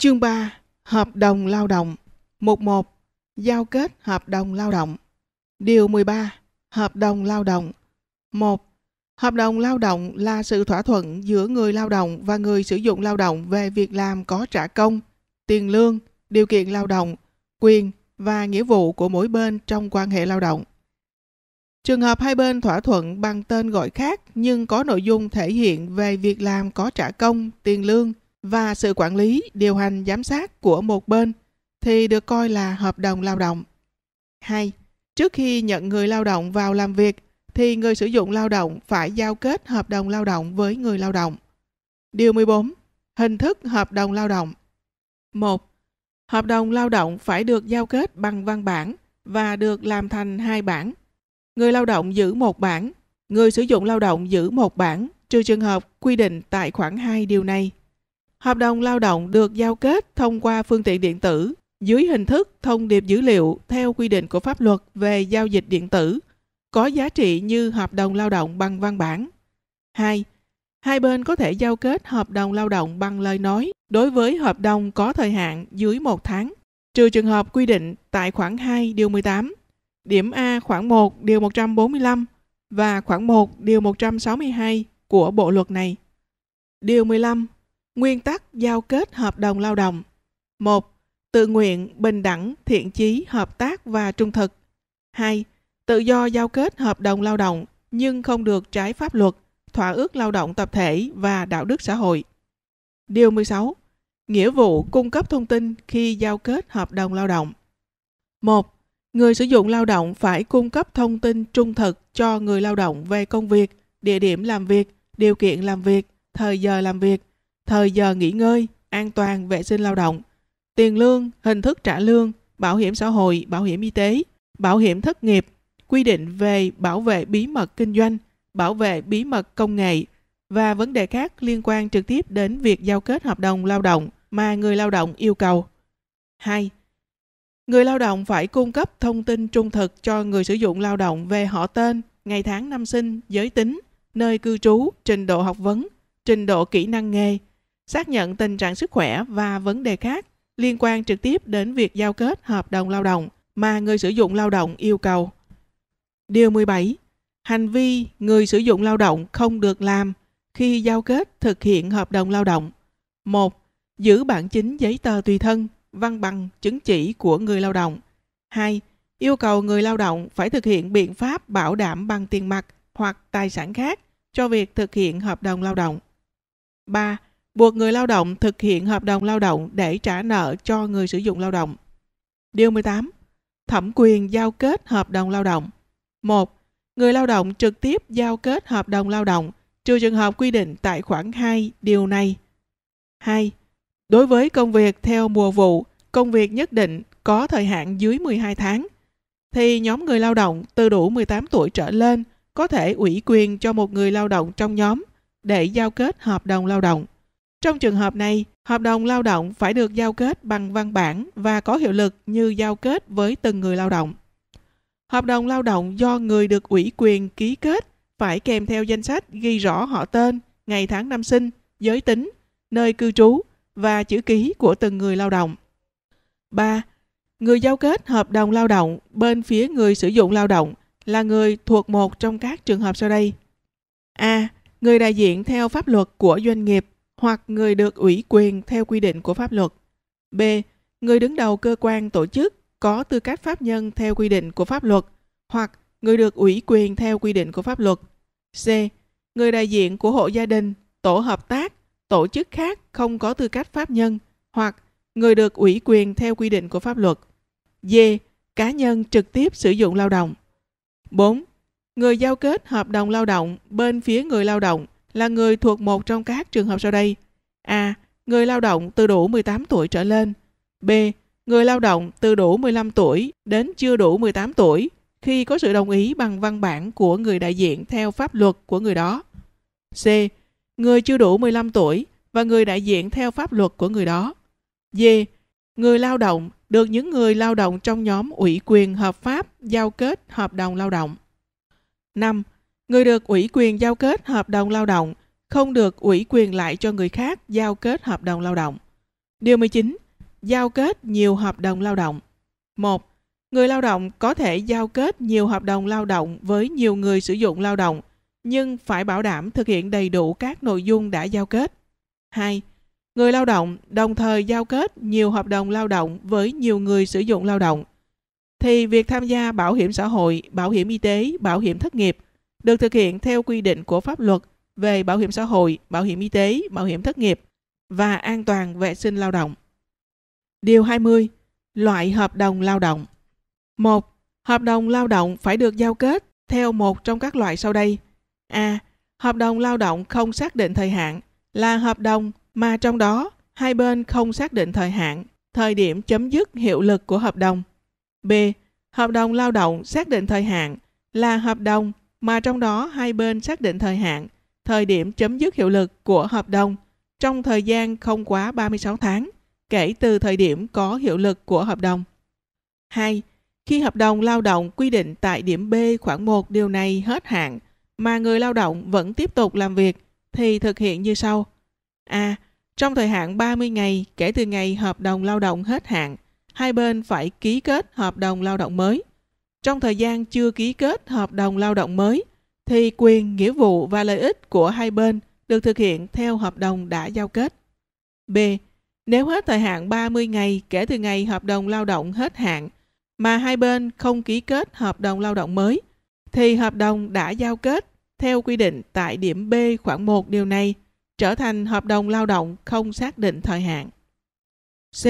Chương 3. Hợp đồng lao động. Mục 1. Giao kết hợp đồng lao động. Điều 13. Hợp đồng lao động. 1. Hợp đồng lao động là sự thỏa thuận giữa người lao động và người sử dụng lao động về việc làm có trả công, tiền lương, điều kiện lao động, quyền và nghĩa vụ của mỗi bên trong quan hệ lao động. Trường hợp hai bên thỏa thuận bằng tên gọi khác nhưng có nội dung thể hiện về việc làm có trả công, tiền lương, và sự quản lý, điều hành giám sát của một bên thì được coi là hợp đồng lao động. 2. Trước khi nhận người lao động vào làm việc thì người sử dụng lao động phải giao kết hợp đồng lao động với người lao động. Điều 14. Hình thức hợp đồng lao động. 1. Hợp đồng lao động phải được giao kết bằng văn bản và được làm thành hai bản. Người lao động giữ một bản, người sử dụng lao động giữ một bản, trừ trường hợp quy định tại khoản 2 điều này. Hợp đồng lao động được giao kết thông qua phương tiện điện tử dưới hình thức thông điệp dữ liệu theo quy định của pháp luật về giao dịch điện tử có giá trị như hợp đồng lao động bằng văn bản. 2. Hai bên có thể giao kết hợp đồng lao động bằng lời nói đối với hợp đồng có thời hạn dưới một tháng, trừ trường hợp quy định tại khoản 2 điều 18, điểm A khoản 1 điều 145 và khoản 1 điều 162 của bộ luật này. Điều 15 Nguyên tắc giao kết hợp đồng lao động. 1. Tự nguyện, bình đẳng, thiện chí, hợp tác và trung thực. 2. Tự do giao kết hợp đồng lao động nhưng không được trái pháp luật, thỏa ước lao động tập thể và đạo đức xã hội. Điều 16. Nghĩa vụ cung cấp thông tin khi giao kết hợp đồng lao động. 1. Người sử dụng lao động phải cung cấp thông tin trung thực cho người lao động về công việc, địa điểm làm việc, điều kiện làm việc, thời giờ làm việc, thời giờ nghỉ ngơi, an toàn vệ sinh lao động, tiền lương, hình thức trả lương, bảo hiểm xã hội, bảo hiểm y tế, bảo hiểm thất nghiệp, quy định về bảo vệ bí mật kinh doanh, bảo vệ bí mật công nghệ và vấn đề khác liên quan trực tiếp đến việc giao kết hợp đồng lao động mà người lao động yêu cầu. 2. Người lao động phải cung cấp thông tin trung thực cho người sử dụng lao động về họ tên, ngày tháng năm sinh, giới tính, nơi cư trú, trình độ học vấn, trình độ kỹ năng nghề, xác nhận tình trạng sức khỏe và vấn đề khác liên quan trực tiếp đến việc giao kết hợp đồng lao động mà người sử dụng lao động yêu cầu. Điều 17. Hành vi người sử dụng lao động không được làm khi giao kết thực hiện hợp đồng lao động. 1. Giữ bản chính giấy tờ tùy thân, văn bằng, chứng chỉ của người lao động. 2. Yêu cầu người lao động phải thực hiện biện pháp bảo đảm bằng tiền mặt hoặc tài sản khác cho việc thực hiện hợp đồng lao động. 3 buộc người lao động thực hiện hợp đồng lao động để trả nợ cho người sử dụng lao động. Điều 18. Thẩm quyền giao kết hợp đồng lao động. 1. Người lao động trực tiếp giao kết hợp đồng lao động, trừ trường hợp quy định tại khoản 2 điều này. 2. Đối với công việc theo mùa vụ, công việc nhất định có thời hạn dưới 12 tháng, thì nhóm người lao động từ đủ 18 tuổi trở lên có thể ủy quyền cho một người lao động trong nhóm để giao kết hợp đồng lao động. Trong trường hợp này, hợp đồng lao động phải được giao kết bằng văn bản và có hiệu lực như giao kết với từng người lao động. Hợp đồng lao động do người được ủy quyền ký kết phải kèm theo danh sách ghi rõ họ tên, ngày tháng năm sinh, giới tính, nơi cư trú và chữ ký của từng người lao động. 3. Người giao kết hợp đồng lao động bên phía người sử dụng lao động là người thuộc một trong các trường hợp sau đây. A. Người đại diện theo pháp luật của doanh nghiệp hoặc người được ủy quyền theo quy định của pháp luật. B. Người đứng đầu cơ quan tổ chức có tư cách pháp nhân theo quy định của pháp luật hoặc người được ủy quyền theo quy định của pháp luật. C. Người đại diện của hộ gia đình, tổ hợp tác, tổ chức khác không có tư cách pháp nhân hoặc người được ủy quyền theo quy định của pháp luật. D. Cá nhân trực tiếp sử dụng lao động. 4. Người giao kết hợp đồng lao động bên phía người lao động là người thuộc một trong các trường hợp sau đây. A. Người lao động từ đủ 18 tuổi trở lên. B. Người lao động từ đủ 15 tuổi đến chưa đủ 18 tuổi khi có sự đồng ý bằng văn bản của người đại diện theo pháp luật của người đó. C. Người chưa đủ 15 tuổi và người đại diện theo pháp luật của người đó. D. Người lao động được những người lao động trong nhóm ủy quyền hợp pháp giao kết hợp đồng lao động. 5. Người được ủy quyền giao kết hợp đồng lao động không được ủy quyền lại cho người khác giao kết hợp đồng lao động. Điều 19. Giao kết nhiều hợp đồng lao động. 1. Người lao động có thể giao kết nhiều hợp đồng lao động với nhiều người sử dụng lao động, nhưng phải bảo đảm thực hiện đầy đủ các nội dung đã giao kết. 2. Người lao động đồng thời giao kết nhiều hợp đồng lao động với nhiều người sử dụng lao động thì việc tham gia bảo hiểm xã hội, bảo hiểm y tế, bảo hiểm thất nghiệp – được thực hiện theo quy định của pháp luật về bảo hiểm xã hội, bảo hiểm y tế, bảo hiểm thất nghiệp và an toàn vệ sinh lao động. Điều 20. Loại hợp đồng lao động. 1. Hợp đồng lao động phải được giao kết theo một trong các loại sau đây. A. Hợp đồng lao động không xác định thời hạn là hợp đồng mà trong đó hai bên không xác định thời hạn, thời điểm chấm dứt hiệu lực của hợp đồng. B. Hợp đồng lao động xác định thời hạn là hợp đồng mà trong đó hai bên xác định thời hạn, thời điểm chấm dứt hiệu lực của hợp đồng trong thời gian không quá 36 tháng kể từ thời điểm có hiệu lực của hợp đồng. 2. Khi hợp đồng lao động quy định tại điểm B khoảng 1 điều này hết hạn mà người lao động vẫn tiếp tục làm việc thì thực hiện như sau. A. Trong thời hạn 30 ngày kể từ ngày hợp đồng lao động hết hạn, hai bên phải ký kết hợp đồng lao động mới trong thời gian chưa ký kết hợp đồng lao động mới thì quyền, nghĩa vụ và lợi ích của hai bên được thực hiện theo hợp đồng đã giao kết. B. Nếu hết thời hạn 30 ngày kể từ ngày hợp đồng lao động hết hạn mà hai bên không ký kết hợp đồng lao động mới thì hợp đồng đã giao kết theo quy định tại điểm B khoảng 1 điều này trở thành hợp đồng lao động không xác định thời hạn. C.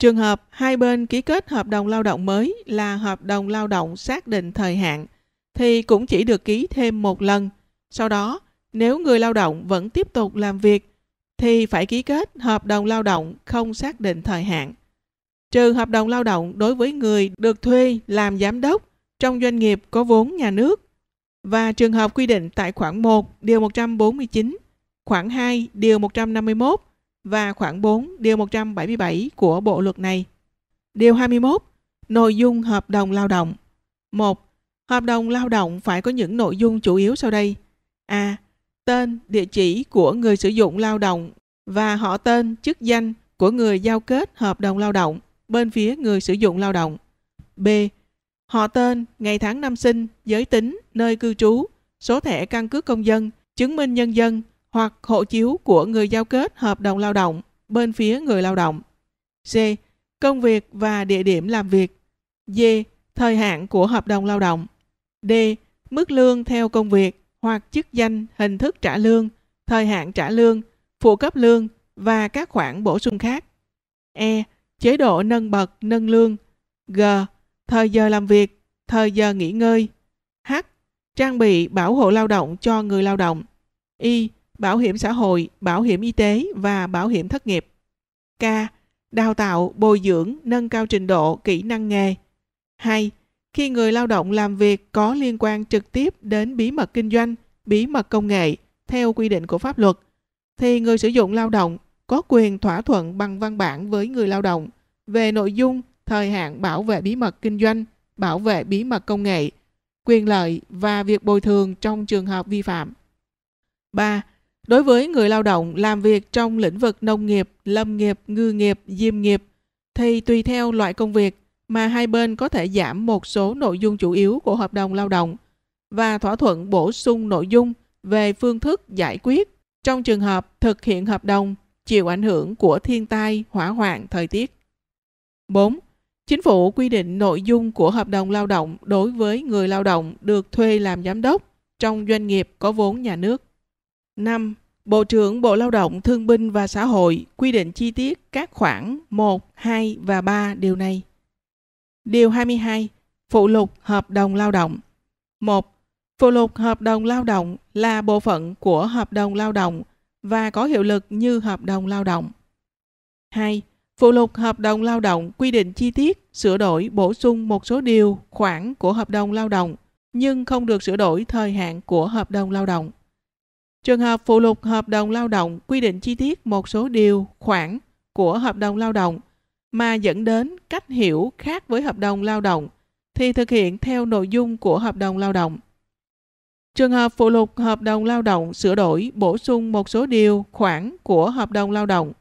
Trường hợp hai bên ký kết hợp đồng lao động mới là hợp đồng lao động xác định thời hạn thì cũng chỉ được ký thêm một lần. Sau đó, nếu người lao động vẫn tiếp tục làm việc thì phải ký kết hợp đồng lao động không xác định thời hạn. Trừ hợp đồng lao động đối với người được thuê làm giám đốc trong doanh nghiệp có vốn nhà nước và trường hợp quy định tại khoản 1 điều 149, khoản 2 điều 151 và khoảng 4 điều 177 của bộ luật này. Điều 21. Nội dung hợp đồng lao động. 1. Hợp đồng lao động phải có những nội dung chủ yếu sau đây. A. Tên, địa chỉ của người sử dụng lao động và họ tên, chức danh của người giao kết hợp đồng lao động bên phía người sử dụng lao động. B. Họ tên, ngày tháng năm sinh, giới tính, nơi cư trú, số thẻ căn cước công dân, chứng minh nhân dân hoặc hộ chiếu của người giao kết hợp đồng lao động bên phía người lao động. C. Công việc và địa điểm làm việc. D. Thời hạn của hợp đồng lao động. D. Mức lương theo công việc hoặc chức danh, hình thức trả lương, thời hạn trả lương, phụ cấp lương và các khoản bổ sung khác. E. Chế độ nâng bậc, nâng lương. G. Thời giờ làm việc, thời giờ nghỉ ngơi. H. Trang bị bảo hộ lao động cho người lao động. Y bảo hiểm xã hội, bảo hiểm y tế và bảo hiểm thất nghiệp. K. Đào tạo, bồi dưỡng, nâng cao trình độ, kỹ năng nghề. 2. Khi người lao động làm việc có liên quan trực tiếp đến bí mật kinh doanh, bí mật công nghệ theo quy định của pháp luật thì người sử dụng lao động có quyền thỏa thuận bằng văn bản với người lao động về nội dung, thời hạn bảo vệ bí mật kinh doanh, bảo vệ bí mật công nghệ, quyền lợi và việc bồi thường trong trường hợp vi phạm. 3. Đối với người lao động làm việc trong lĩnh vực nông nghiệp, lâm nghiệp, ngư nghiệp, diêm nghiệp thì tùy theo loại công việc mà hai bên có thể giảm một số nội dung chủ yếu của hợp đồng lao động và thỏa thuận bổ sung nội dung về phương thức giải quyết trong trường hợp thực hiện hợp đồng chịu ảnh hưởng của thiên tai, hỏa hoạn, thời tiết. 4. Chính phủ quy định nội dung của hợp đồng lao động đối với người lao động được thuê làm giám đốc trong doanh nghiệp có vốn nhà nước. 5. Bộ trưởng Bộ Lao động, Thương binh và Xã hội quy định chi tiết các khoản 1, 2 và 3 điều này. Điều 22. Phụ lục hợp đồng lao động 1. Phụ lục hợp đồng lao động là bộ phận của hợp đồng lao động và có hiệu lực như hợp đồng lao động. 2. Phụ lục hợp đồng lao động quy định chi tiết, sửa đổi, bổ sung một số điều, khoản của hợp đồng lao động nhưng không được sửa đổi thời hạn của hợp đồng lao động. Trường hợp phụ lục hợp đồng lao động quy định chi tiết một số điều, khoản của hợp đồng lao động mà dẫn đến cách hiểu khác với hợp đồng lao động thì thực hiện theo nội dung của hợp đồng lao động. Trường hợp phụ lục hợp đồng lao động sửa đổi, bổ sung một số điều, khoản của hợp đồng lao động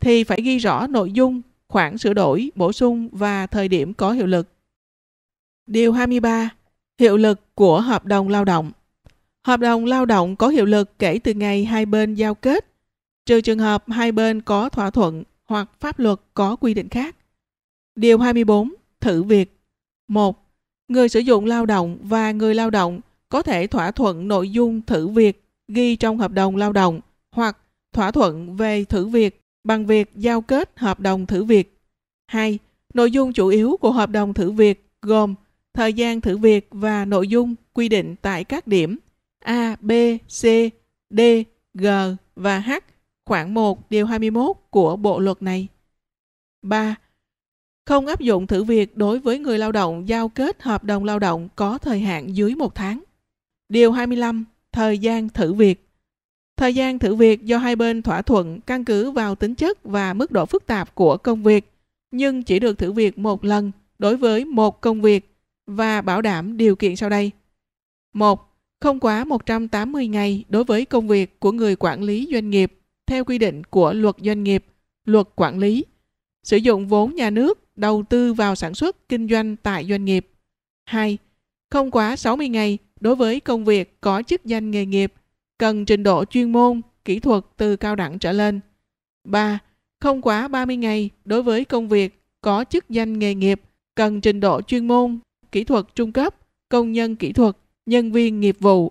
thì phải ghi rõ nội dung, khoản sửa đổi, bổ sung và thời điểm có hiệu lực. Điều 23. Hiệu lực của hợp đồng lao động Hợp đồng lao động có hiệu lực kể từ ngày hai bên giao kết, trừ trường hợp hai bên có thỏa thuận hoặc pháp luật có quy định khác. Điều 24. Thử việc 1. Người sử dụng lao động và người lao động có thể thỏa thuận nội dung thử việc ghi trong hợp đồng lao động hoặc thỏa thuận về thử việc bằng việc giao kết hợp đồng thử việc. 2. Nội dung chủ yếu của hợp đồng thử việc gồm thời gian thử việc và nội dung quy định tại các điểm A, B, C, D, G và H khoảng 1 điều 21 của bộ luật này. 3. Không áp dụng thử việc đối với người lao động giao kết hợp đồng lao động có thời hạn dưới 1 tháng. Điều 25. Thời gian thử việc Thời gian thử việc do hai bên thỏa thuận căn cứ vào tính chất và mức độ phức tạp của công việc, nhưng chỉ được thử việc một lần đối với một công việc và bảo đảm điều kiện sau đây. 1 không quá 180 ngày đối với công việc của người quản lý doanh nghiệp theo quy định của luật doanh nghiệp, luật quản lý, sử dụng vốn nhà nước đầu tư vào sản xuất kinh doanh tại doanh nghiệp. 2. Không quá 60 ngày đối với công việc có chức danh nghề nghiệp, cần trình độ chuyên môn, kỹ thuật từ cao đẳng trở lên. 3. Không quá 30 ngày đối với công việc có chức danh nghề nghiệp, cần trình độ chuyên môn, kỹ thuật trung cấp, công nhân kỹ thuật nhân viên nghiệp vụ.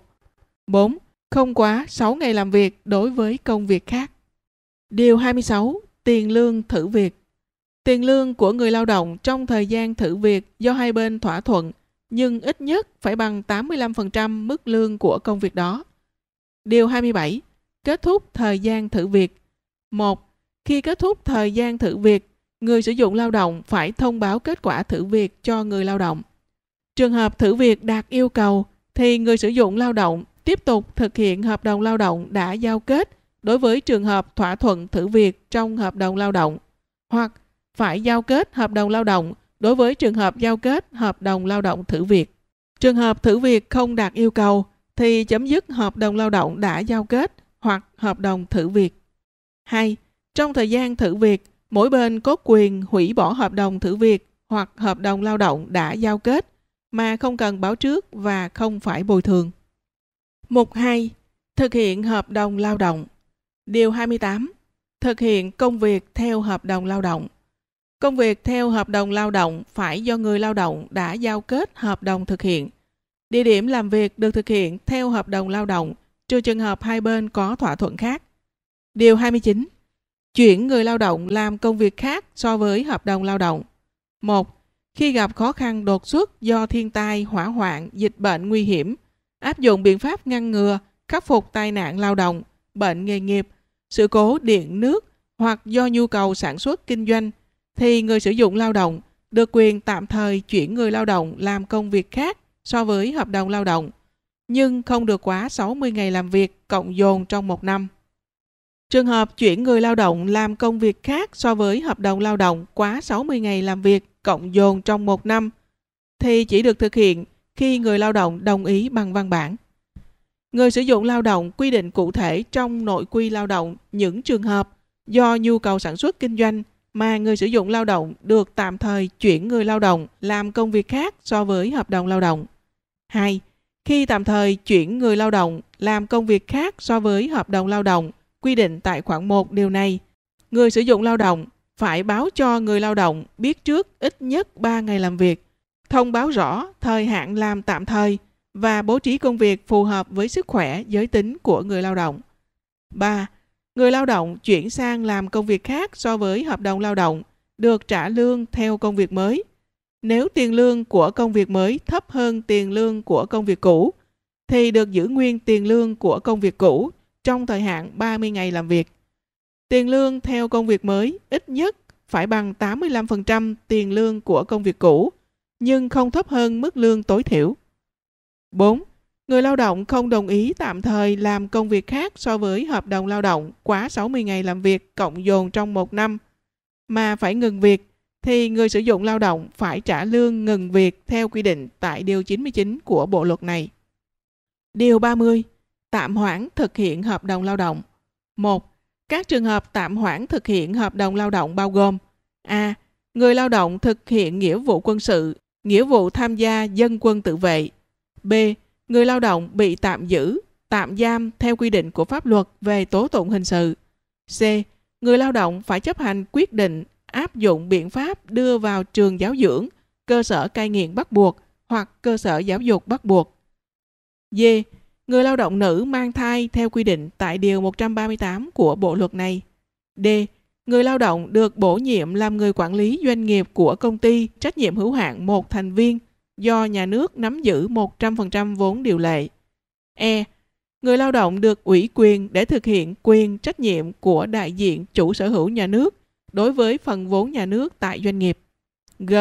4. Không quá 6 ngày làm việc đối với công việc khác. Điều 26. Tiền lương thử việc. Tiền lương của người lao động trong thời gian thử việc do hai bên thỏa thuận, nhưng ít nhất phải bằng 85% mức lương của công việc đó. Điều 27. Kết thúc thời gian thử việc. 1. Khi kết thúc thời gian thử việc, người sử dụng lao động phải thông báo kết quả thử việc cho người lao động. Trường hợp thử việc đạt yêu cầu, thì người sử dụng lao động tiếp tục thực hiện hợp đồng lao động đã giao kết đối với trường hợp thỏa thuận thử việc trong hợp đồng lao động hoặc phải giao kết hợp đồng lao động đối với trường hợp giao kết hợp đồng lao động thử việc. Trường hợp thử việc không đạt yêu cầu thì chấm dứt hợp đồng lao động đã giao kết hoặc hợp đồng thử việc. 2. Trong thời gian thử việc, mỗi bên có quyền hủy bỏ hợp đồng thử việc hoặc hợp đồng lao động đã giao kết mà không cần báo trước và không phải bồi thường. Mục 2. Thực hiện hợp đồng lao động. Điều 28. Thực hiện công việc theo hợp đồng lao động. Công việc theo hợp đồng lao động phải do người lao động đã giao kết hợp đồng thực hiện. Địa điểm làm việc được thực hiện theo hợp đồng lao động, trừ trường hợp hai bên có thỏa thuận khác. Điều 29. Chuyển người lao động làm công việc khác so với hợp đồng lao động. 1 khi gặp khó khăn đột xuất do thiên tai, hỏa hoạn, dịch bệnh nguy hiểm, áp dụng biện pháp ngăn ngừa, khắc phục tai nạn lao động, bệnh nghề nghiệp, sự cố điện nước hoặc do nhu cầu sản xuất kinh doanh thì người sử dụng lao động được quyền tạm thời chuyển người lao động làm công việc khác so với hợp đồng lao động, nhưng không được quá 60 ngày làm việc cộng dồn trong một năm. Trường hợp chuyển người lao động làm công việc khác so với hợp đồng lao động quá 60 ngày làm việc cộng dồn trong một năm thì chỉ được thực hiện khi người lao động đồng ý bằng văn bản. Người sử dụng lao động quy định cụ thể trong nội quy lao động những trường hợp do nhu cầu sản xuất kinh doanh mà người sử dụng lao động được tạm thời chuyển người lao động làm công việc khác so với hợp đồng lao động. 2. Khi tạm thời chuyển người lao động làm công việc khác so với hợp đồng lao động quy định tại khoản 1 điều này, người sử dụng lao động phải báo cho người lao động biết trước ít nhất 3 ngày làm việc, thông báo rõ thời hạn làm tạm thời và bố trí công việc phù hợp với sức khỏe, giới tính của người lao động. 3. Người lao động chuyển sang làm công việc khác so với hợp đồng lao động được trả lương theo công việc mới. Nếu tiền lương của công việc mới thấp hơn tiền lương của công việc cũ thì được giữ nguyên tiền lương của công việc cũ trong thời hạn 30 ngày làm việc. Tiền lương theo công việc mới ít nhất phải bằng 85% tiền lương của công việc cũ, nhưng không thấp hơn mức lương tối thiểu. 4. Người lao động không đồng ý tạm thời làm công việc khác so với hợp đồng lao động quá 60 ngày làm việc cộng dồn trong một năm, mà phải ngừng việc thì người sử dụng lao động phải trả lương ngừng việc theo quy định tại Điều 99 của Bộ Luật này. Điều 30 tạm hoãn thực hiện hợp đồng lao động. 1. Các trường hợp tạm hoãn thực hiện hợp đồng lao động bao gồm A. Người lao động thực hiện nghĩa vụ quân sự, nghĩa vụ tham gia dân quân tự vệ. B. Người lao động bị tạm giữ, tạm giam theo quy định của pháp luật về tố tụng hình sự. C. Người lao động phải chấp hành quyết định áp dụng biện pháp đưa vào trường giáo dưỡng, cơ sở cai nghiện bắt buộc hoặc cơ sở giáo dục bắt buộc. D người lao động nữ mang thai theo quy định tại Điều 138 của Bộ Luật này. D. Người lao động được bổ nhiệm làm người quản lý doanh nghiệp của công ty trách nhiệm hữu hạn một thành viên do nhà nước nắm giữ 100% vốn điều lệ. E. Người lao động được ủy quyền để thực hiện quyền trách nhiệm của đại diện chủ sở hữu nhà nước đối với phần vốn nhà nước tại doanh nghiệp. G.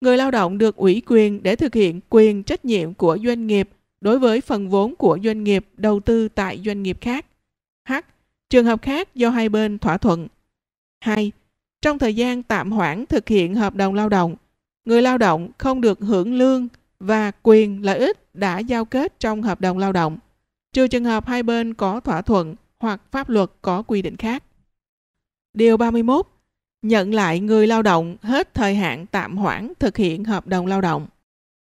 Người lao động được ủy quyền để thực hiện quyền trách nhiệm của doanh nghiệp – đối với phần vốn của doanh nghiệp đầu tư tại doanh nghiệp khác. H. Trường hợp khác do hai bên thỏa thuận. 2. Trong thời gian tạm hoãn thực hiện hợp đồng lao động, người lao động không được hưởng lương và quyền lợi ích đã giao kết trong hợp đồng lao động, trừ trường hợp hai bên có thỏa thuận hoặc pháp luật có quy định khác. Điều 31. Nhận lại người lao động hết thời hạn tạm hoãn thực hiện hợp đồng lao động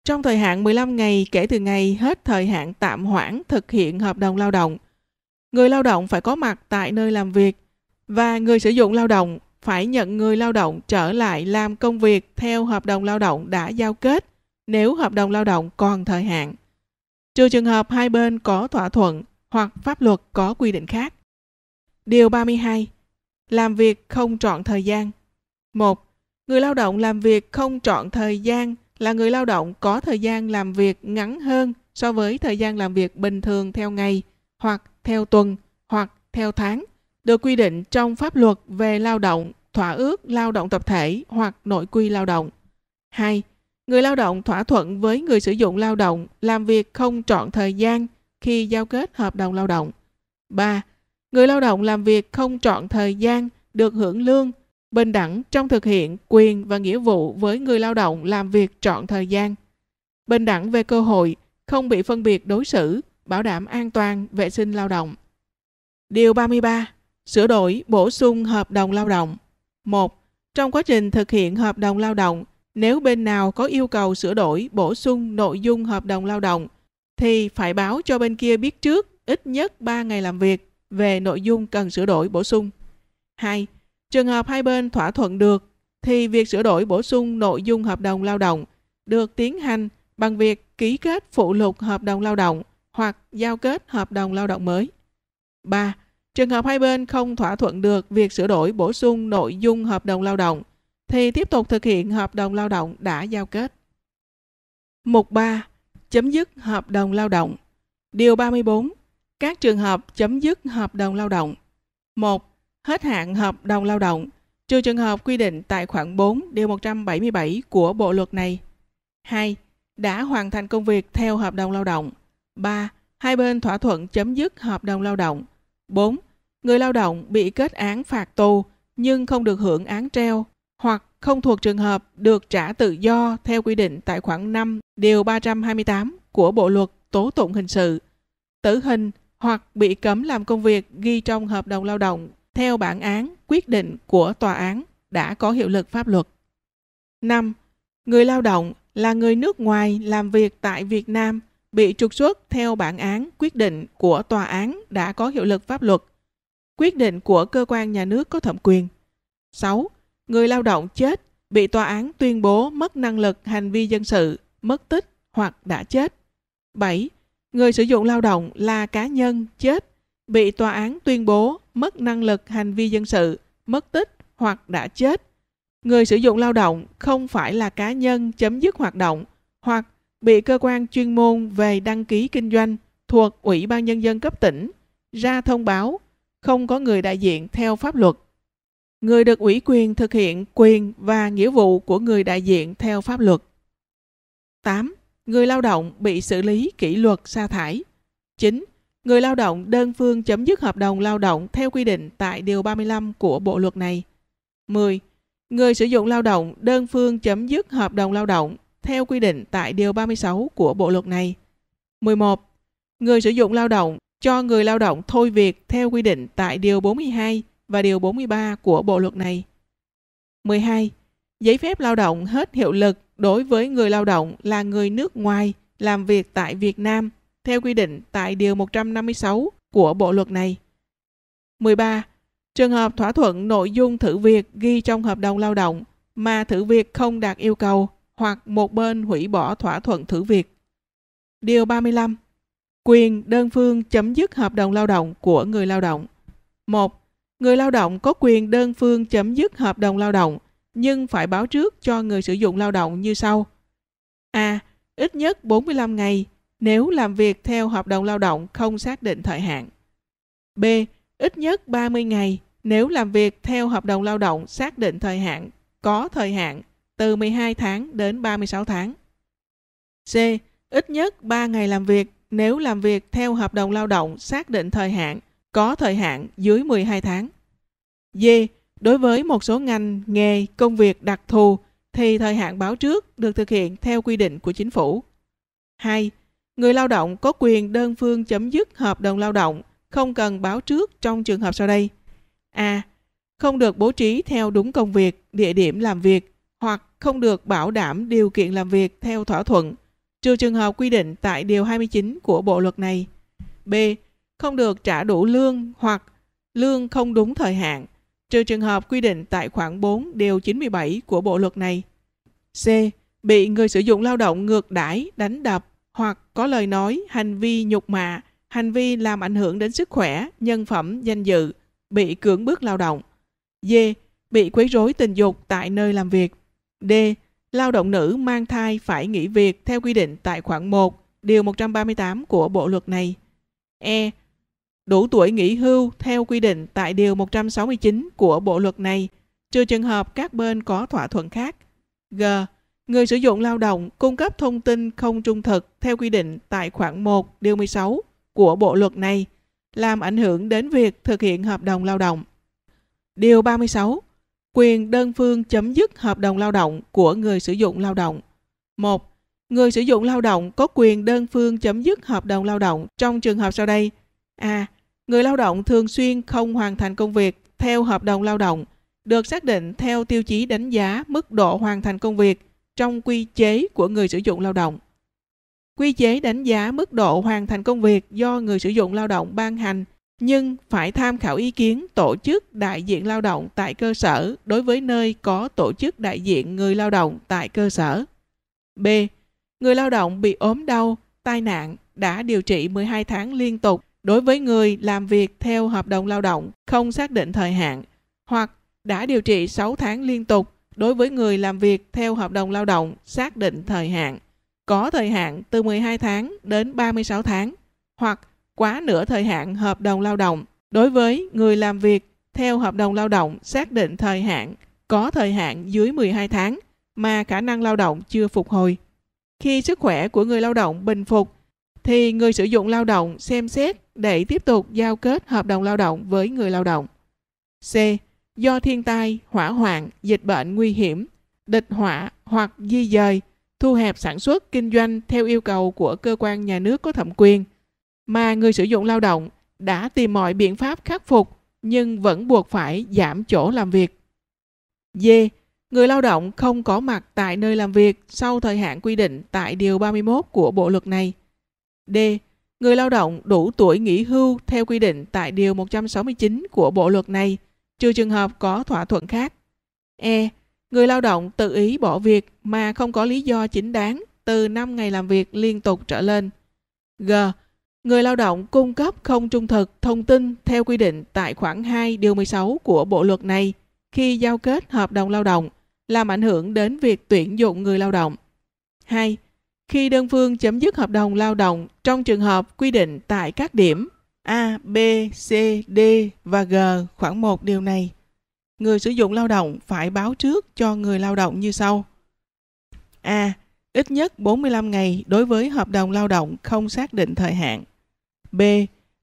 trong thời hạn 15 ngày kể từ ngày hết thời hạn tạm hoãn thực hiện hợp đồng lao động. Người lao động phải có mặt tại nơi làm việc và người sử dụng lao động phải nhận người lao động trở lại làm công việc theo hợp đồng lao động đã giao kết nếu hợp đồng lao động còn thời hạn. Trừ trường hợp hai bên có thỏa thuận hoặc pháp luật có quy định khác. Điều 32. Làm việc không trọn thời gian. 1. Người lao động làm việc không trọn thời gian là người lao động có thời gian làm việc ngắn hơn so với thời gian làm việc bình thường theo ngày hoặc theo tuần hoặc theo tháng được quy định trong pháp luật về lao động, thỏa ước lao động tập thể hoặc nội quy lao động. 2. Người lao động thỏa thuận với người sử dụng lao động làm việc không trọn thời gian khi giao kết hợp đồng lao động. 3. Người lao động làm việc không trọn thời gian được hưởng lương bình đẳng trong thực hiện quyền và nghĩa vụ với người lao động làm việc trọn thời gian, bình đẳng về cơ hội, không bị phân biệt đối xử, bảo đảm an toàn vệ sinh lao động. Điều 33. Sửa đổi, bổ sung hợp đồng lao động. một, Trong quá trình thực hiện hợp đồng lao động, nếu bên nào có yêu cầu sửa đổi, bổ sung nội dung hợp đồng lao động thì phải báo cho bên kia biết trước ít nhất 3 ngày làm việc về nội dung cần sửa đổi bổ sung. 2. Trường hợp hai bên thỏa thuận được, thì việc sửa đổi bổ sung nội dung hợp đồng lao động được tiến hành bằng việc ký kết phụ lục hợp đồng lao động hoặc giao kết hợp đồng lao động mới. 3. Trường hợp hai bên không thỏa thuận được việc sửa đổi bổ sung nội dung hợp đồng lao động thì tiếp tục thực hiện hợp đồng lao động đã giao kết. Mục 3. Chấm dứt hợp đồng lao động. Điều 34. Các trường hợp chấm dứt hợp đồng lao động. 1 hết hạn hợp đồng lao động, trừ trường hợp quy định tại khoản 4 điều 177 của bộ luật này. 2. Đã hoàn thành công việc theo hợp đồng lao động. 3. Hai bên thỏa thuận chấm dứt hợp đồng lao động. 4. Người lao động bị kết án phạt tù nhưng không được hưởng án treo hoặc không thuộc trường hợp được trả tự do theo quy định tại khoản 5 điều 328 của Bộ luật tố tụng hình sự, tử hình hoặc bị cấm làm công việc ghi trong hợp đồng lao động theo bản án, quyết định của tòa án đã có hiệu lực pháp luật. 5. Người lao động là người nước ngoài làm việc tại Việt Nam bị trục xuất theo bản án, quyết định của tòa án đã có hiệu lực pháp luật, quyết định của cơ quan nhà nước có thẩm quyền. 6. Người lao động chết bị tòa án tuyên bố mất năng lực hành vi dân sự, mất tích hoặc đã chết. 7. Người sử dụng lao động là cá nhân chết bị tòa án tuyên bố mất năng lực hành vi dân sự, mất tích hoặc đã chết. Người sử dụng lao động không phải là cá nhân chấm dứt hoạt động hoặc bị cơ quan chuyên môn về đăng ký kinh doanh thuộc Ủy ban Nhân dân cấp tỉnh ra thông báo không có người đại diện theo pháp luật. Người được ủy quyền thực hiện quyền và nghĩa vụ của người đại diện theo pháp luật. 8. Người lao động bị xử lý kỷ luật sa thải. 9 người lao động đơn phương chấm dứt hợp đồng lao động theo quy định tại Điều 35 của Bộ Luật này. 10. Người sử dụng lao động đơn phương chấm dứt hợp đồng lao động theo quy định tại Điều 36 của Bộ Luật này. 11. Người sử dụng lao động cho người lao động thôi việc theo quy định tại Điều 42 và Điều 43 của Bộ Luật này. 12. Giấy phép lao động hết hiệu lực đối với người lao động là người nước ngoài làm việc tại Việt Nam – theo quy định tại Điều 156 của Bộ Luật này. 13. Trường hợp thỏa thuận nội dung thử việc ghi trong hợp đồng lao động mà thử việc không đạt yêu cầu hoặc một bên hủy bỏ thỏa thuận thử việc. Điều 35. Quyền đơn phương chấm dứt hợp đồng lao động của người lao động. 1. Người lao động có quyền đơn phương chấm dứt hợp đồng lao động nhưng phải báo trước cho người sử dụng lao động như sau: A. Ít nhất 45 ngày nếu làm việc theo hợp đồng lao động không xác định thời hạn. B. Ít nhất 30 ngày nếu làm việc theo hợp đồng lao động xác định thời hạn, có thời hạn từ 12 tháng đến 36 tháng. C. Ít nhất 3 ngày làm việc nếu làm việc theo hợp đồng lao động xác định thời hạn, có thời hạn dưới 12 tháng. D. Đối với một số ngành, nghề, công việc đặc thù thì thời hạn báo trước được thực hiện theo quy định của chính phủ. 2. Người lao động có quyền đơn phương chấm dứt hợp đồng lao động, không cần báo trước trong trường hợp sau đây. A. Không được bố trí theo đúng công việc, địa điểm làm việc hoặc không được bảo đảm điều kiện làm việc theo thỏa thuận, trừ trường hợp quy định tại Điều 29 của Bộ Luật này. B. Không được trả đủ lương hoặc lương không đúng thời hạn, trừ trường hợp quy định tại khoản 4 Điều 97 của Bộ Luật này. C. Bị người sử dụng lao động ngược đãi, đánh đập, hoặc có lời nói, hành vi nhục mạ, hành vi làm ảnh hưởng đến sức khỏe, nhân phẩm, danh dự, bị cưỡng bức lao động. D. Bị quấy rối tình dục tại nơi làm việc. D. Lao động nữ mang thai phải nghỉ việc theo quy định tại khoản 1, điều 138 của bộ luật này. E. Đủ tuổi nghỉ hưu theo quy định tại điều 169 của bộ luật này, trừ trường hợp các bên có thỏa thuận khác. G Người sử dụng lao động cung cấp thông tin không trung thực theo quy định tại khoản 1 điều 16 của bộ luật này làm ảnh hưởng đến việc thực hiện hợp đồng lao động. Điều 36. Quyền đơn phương chấm dứt hợp đồng lao động của người sử dụng lao động. 1. Người sử dụng lao động có quyền đơn phương chấm dứt hợp đồng lao động trong trường hợp sau đây. A. Người lao động thường xuyên không hoàn thành công việc theo hợp đồng lao động được xác định theo tiêu chí đánh giá mức độ hoàn thành công việc trong quy chế của người sử dụng lao động. Quy chế đánh giá mức độ hoàn thành công việc do người sử dụng lao động ban hành nhưng phải tham khảo ý kiến tổ chức đại diện lao động tại cơ sở đối với nơi có tổ chức đại diện người lao động tại cơ sở. B. Người lao động bị ốm đau, tai nạn đã điều trị 12 tháng liên tục đối với người làm việc theo hợp đồng lao động không xác định thời hạn hoặc đã điều trị 6 tháng liên tục đối với người làm việc theo hợp đồng lao động xác định thời hạn, có thời hạn từ 12 tháng đến 36 tháng hoặc quá nửa thời hạn hợp đồng lao động đối với người làm việc theo hợp đồng lao động xác định thời hạn có thời hạn dưới 12 tháng mà khả năng lao động chưa phục hồi. Khi sức khỏe của người lao động bình phục thì người sử dụng lao động xem xét để tiếp tục giao kết hợp đồng lao động với người lao động. C do thiên tai, hỏa hoạn, dịch bệnh nguy hiểm, địch họa hoặc di dời, thu hẹp sản xuất, kinh doanh theo yêu cầu của cơ quan nhà nước có thẩm quyền, mà người sử dụng lao động đã tìm mọi biện pháp khắc phục nhưng vẫn buộc phải giảm chỗ làm việc. D. Người lao động không có mặt tại nơi làm việc sau thời hạn quy định tại Điều 31 của Bộ Luật này. D. Người lao động đủ tuổi nghỉ hưu theo quy định tại Điều 169 của Bộ Luật này trừ trường hợp có thỏa thuận khác. E. Người lao động tự ý bỏ việc mà không có lý do chính đáng từ 5 ngày làm việc liên tục trở lên. G. Người lao động cung cấp không trung thực thông tin theo quy định tại khoản 2 điều 16 của bộ luật này khi giao kết hợp đồng lao động làm ảnh hưởng đến việc tuyển dụng người lao động. 2. Khi đơn phương chấm dứt hợp đồng lao động trong trường hợp quy định tại các điểm A, B, C, D và G khoảng một điều này. Người sử dụng lao động phải báo trước cho người lao động như sau. A. Ít nhất 45 ngày đối với hợp đồng lao động không xác định thời hạn. B.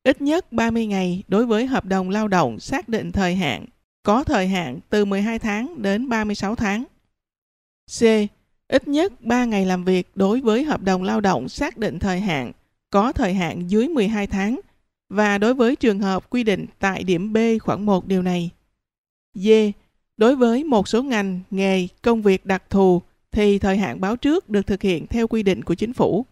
Ít nhất 30 ngày đối với hợp đồng lao động xác định thời hạn, có thời hạn từ 12 tháng đến 36 tháng. C. Ít nhất 3 ngày làm việc đối với hợp đồng lao động xác định thời hạn, có thời hạn dưới 12 tháng – và đối với trường hợp quy định tại điểm B khoảng 1 điều này. D. Đối với một số ngành, nghề, công việc đặc thù thì thời hạn báo trước được thực hiện theo quy định của chính phủ.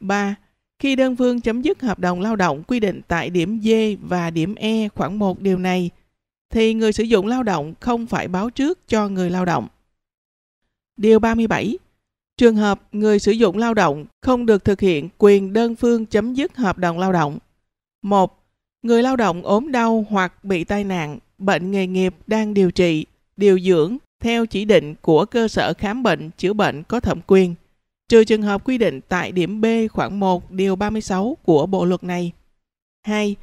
3. Khi đơn phương chấm dứt hợp đồng lao động quy định tại điểm D và điểm E khoảng 1 điều này thì người sử dụng lao động không phải báo trước cho người lao động. Điều 37. Trường hợp người sử dụng lao động không được thực hiện quyền đơn phương chấm dứt hợp đồng lao động 1. Người lao động ốm đau hoặc bị tai nạn, bệnh nghề nghiệp đang điều trị, điều dưỡng theo chỉ định của cơ sở khám bệnh chữa bệnh có thẩm quyền, trừ trường hợp quy định tại điểm B khoảng 1 điều 36 của bộ luật này. 2.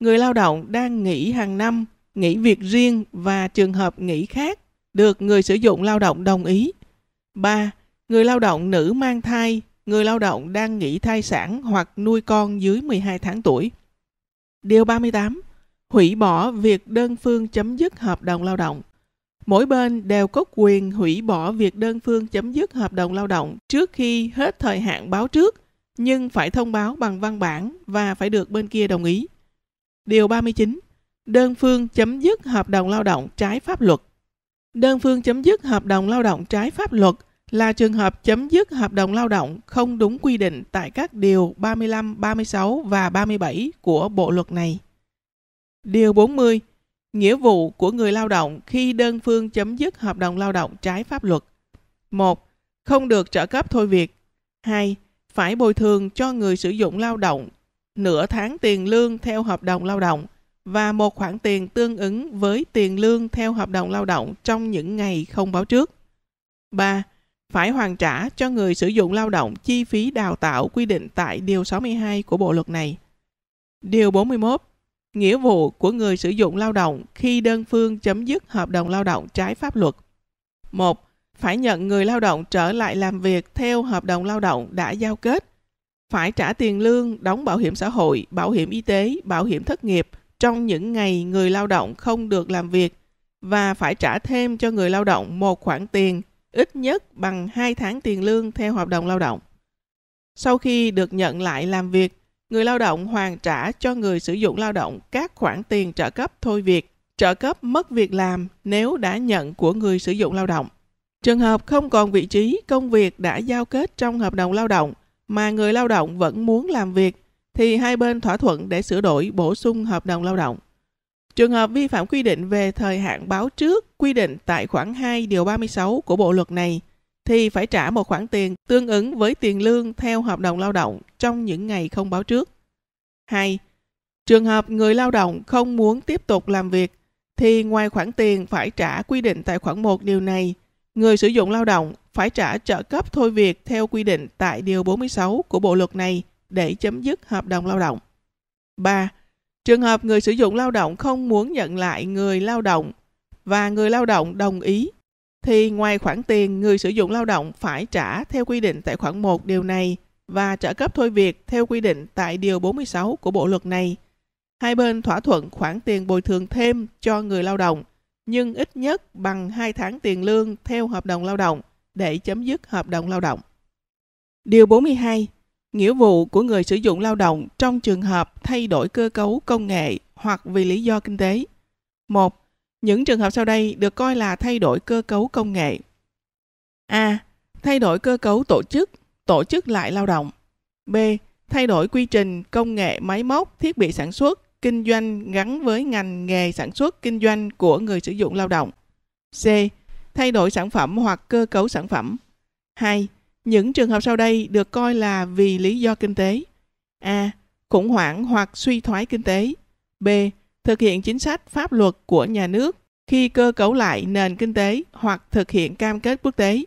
Người lao động đang nghỉ hàng năm, nghỉ việc riêng và trường hợp nghỉ khác được người sử dụng lao động đồng ý. 3. Người lao động nữ mang thai, người lao động đang nghỉ thai sản hoặc nuôi con dưới 12 tháng tuổi. Điều 38. Hủy bỏ việc đơn phương chấm dứt hợp đồng lao động. Mỗi bên đều có quyền hủy bỏ việc đơn phương chấm dứt hợp đồng lao động trước khi hết thời hạn báo trước, nhưng phải thông báo bằng văn bản và phải được bên kia đồng ý. Điều 39. Đơn phương chấm dứt hợp đồng lao động trái pháp luật. Đơn phương chấm dứt hợp đồng lao động trái pháp luật là trường hợp chấm dứt hợp đồng lao động không đúng quy định tại các điều 35, 36 và 37 của bộ luật này. Điều 40. Nghĩa vụ của người lao động khi đơn phương chấm dứt hợp đồng lao động trái pháp luật. 1. Không được trợ cấp thôi việc. 2. Phải bồi thường cho người sử dụng lao động nửa tháng tiền lương theo hợp đồng lao động và một khoản tiền tương ứng với tiền lương theo hợp đồng lao động trong những ngày không báo trước. 3 phải hoàn trả cho người sử dụng lao động chi phí đào tạo quy định tại Điều 62 của Bộ Luật này. Điều 41. Nghĩa vụ của người sử dụng lao động khi đơn phương chấm dứt hợp đồng lao động trái pháp luật. 1. Phải nhận người lao động trở lại làm việc theo hợp đồng lao động đã giao kết. Phải trả tiền lương, đóng bảo hiểm xã hội, bảo hiểm y tế, bảo hiểm thất nghiệp trong những ngày người lao động không được làm việc và phải trả thêm cho người lao động một khoản tiền ít nhất bằng 2 tháng tiền lương theo hợp đồng lao động. Sau khi được nhận lại làm việc, người lao động hoàn trả cho người sử dụng lao động các khoản tiền trợ cấp thôi việc, trợ cấp mất việc làm nếu đã nhận của người sử dụng lao động. Trường hợp không còn vị trí công việc đã giao kết trong hợp đồng lao động mà người lao động vẫn muốn làm việc thì hai bên thỏa thuận để sửa đổi bổ sung hợp đồng lao động. Trường hợp vi phạm quy định về thời hạn báo trước quy định tại khoản 2 điều 36 của bộ luật này thì phải trả một khoản tiền tương ứng với tiền lương theo hợp đồng lao động trong những ngày không báo trước. 2. Trường hợp người lao động không muốn tiếp tục làm việc thì ngoài khoản tiền phải trả quy định tại khoản 1 điều này, người sử dụng lao động phải trả trợ cấp thôi việc theo quy định tại điều 46 của bộ luật này để chấm dứt hợp đồng lao động. 3. Trường hợp người sử dụng lao động không muốn nhận lại người lao động và người lao động đồng ý, thì ngoài khoản tiền người sử dụng lao động phải trả theo quy định tại khoản 1 điều này và trợ cấp thôi việc theo quy định tại điều 46 của bộ luật này, hai bên thỏa thuận khoản tiền bồi thường thêm cho người lao động nhưng ít nhất bằng 2 tháng tiền lương theo hợp đồng lao động để chấm dứt hợp đồng lao động. Điều 42 nghĩa vụ của người sử dụng lao động trong trường hợp thay đổi cơ cấu công nghệ hoặc vì lý do kinh tế. 1. Những trường hợp sau đây được coi là thay đổi cơ cấu công nghệ. A. Thay đổi cơ cấu tổ chức, tổ chức lại lao động. B. Thay đổi quy trình, công nghệ, máy móc, thiết bị sản xuất, kinh doanh gắn với ngành nghề sản xuất kinh doanh của người sử dụng lao động. C. Thay đổi sản phẩm hoặc cơ cấu sản phẩm. 2 những trường hợp sau đây được coi là vì lý do kinh tế. A. Khủng hoảng hoặc suy thoái kinh tế. B. Thực hiện chính sách pháp luật của nhà nước khi cơ cấu lại nền kinh tế hoặc thực hiện cam kết quốc tế.